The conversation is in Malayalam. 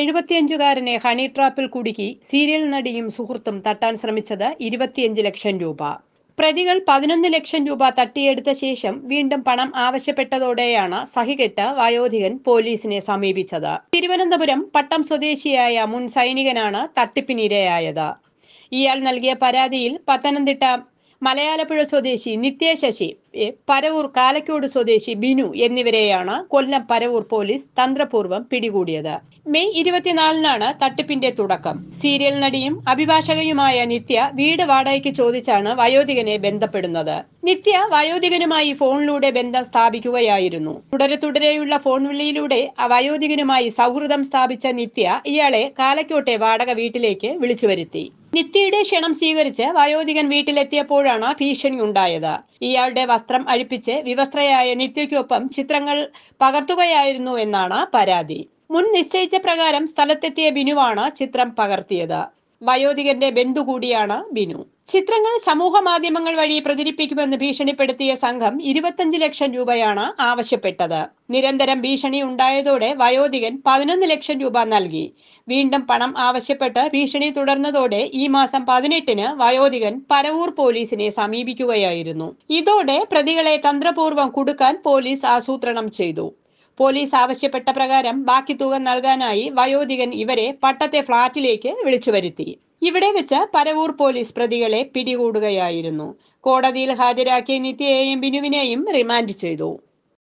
എഴുപത്തിയഞ്ചുകാരനെ ഹണി ട്രാപ്പിൽ കുടുക്കി സീരിയൽ നടിയും സുഹൃത്തും തട്ടാൻ ശ്രമിച്ചത് ഇരുപത്തിയഞ്ച് ലക്ഷം രൂപ പ്രതികൾ പതിനൊന്ന് ലക്ഷം രൂപ തട്ടിയെടുത്ത ശേഷം വീണ്ടും പണം ആവശ്യപ്പെട്ടതോടെയാണ് സഹികെട്ട് വയോധികൻ പോലീസിനെ സമീപിച്ചത് തിരുവനന്തപുരം പട്ടം സ്വദേശിയായ മുൻ സൈനികനാണ് തട്ടിപ്പിനിരയായത് ഇയാൾ നൽകിയ പരാതിയിൽ പത്തനംതിട്ട മലയാലപ്പുഴ സ്വദേശി നിത്യശശി പരവൂർ കാലക്കോട് സ്വദേശി ബിനു എന്നിവരെയാണ് കൊല്ലം പരവൂർ പോലീസ് തന്ത്രപൂർവ്വം പിടികൂടിയത് മെയ് ഇരുപത്തിനാലിനാണ് തട്ടിപ്പിന്റെ തുടക്കം സീരിയൽ നടിയും അഭിഭാഷകയുമായ നിത്യ വീട് വാടകയ്ക്ക് ചോദിച്ചാണ് വയോധികനെ ബന്ധപ്പെടുന്നത് നിത്യ വയോധികനുമായി ഫോണിലൂടെ ബന്ധം സ്ഥാപിക്കുകയായിരുന്നു തുടരെ തുടരെയുള്ള ഫോൺ വിളിയിലൂടെ വയോധികനുമായി സൗഹൃദം സ്ഥാപിച്ച നിത്യ ഇയാളെ കാലക്കോട്ടെ വാടക വീട്ടിലേക്ക് വിളിച്ചു വരുത്തി നിത്യയുടെ ക്ഷണം സ്വീകരിച്ച് വയോധികൻ വീട്ടിലെത്തിയപ്പോഴാണ് ഭീഷണി ഉണ്ടായത് ഇയാളുടെ വസ്ത്രം അഴിപ്പിച്ച് വിവസ്ത്രയായ നിത്യയ്ക്കൊപ്പം ചിത്രങ്ങൾ പകർത്തുകയായിരുന്നു എന്നാണ് പരാതി മുൻ നിശ്ചയിച്ച പ്രകാരം സ്ഥലത്തെത്തിയ ബിനുവാണ് ചിത്രം പകർത്തിയത് വയോധികന്റെ ബന്ധു കൂടിയാണ് ബിനു ചിത്രങ്ങൾ സമൂഹ മാധ്യമങ്ങൾ വഴി പ്രചരിപ്പിക്കുമെന്ന് ഭീഷണിപ്പെടുത്തിയ സംഘം ഇരുപത്തഞ്ച് ലക്ഷം രൂപയാണ് ആവശ്യപ്പെട്ടത് നിരന്തരം ഭീഷണി ഉണ്ടായതോടെ വയോധികൻ പതിനൊന്ന് ലക്ഷം രൂപ നൽകി വീണ്ടും പണം ആവശ്യപ്പെട്ട് ഭീഷണി തുടർന്നതോടെ ഈ മാസം പതിനെട്ടിന് വയോധികൻ പരവൂർ പോലീസിനെ സമീപിക്കുകയായിരുന്നു ഇതോടെ പ്രതികളെ തന്ത്രപൂർവ്വം കുടുക്കാൻ പോലീസ് ആസൂത്രണം ചെയ്തു പോലീസ് ആവശ്യപ്പെട്ട പ്രകാരം ബാക്കി തുക നൽകാനായി വയോധികൻ ഇവരെ പട്ടത്തെ ഫ്ളാറ്റിലേക്ക് വിളിച്ചു വരുത്തി ഇവിടെ വെച്ച് പരവൂർ പോലീസ് പ്രതികളെ പിടികൂടുകയായിരുന്നു കോടതിയിൽ ഹാജരാക്കിയ നിത്യയെയും ബിനുവിനെയും റിമാൻഡ് ചെയ്തു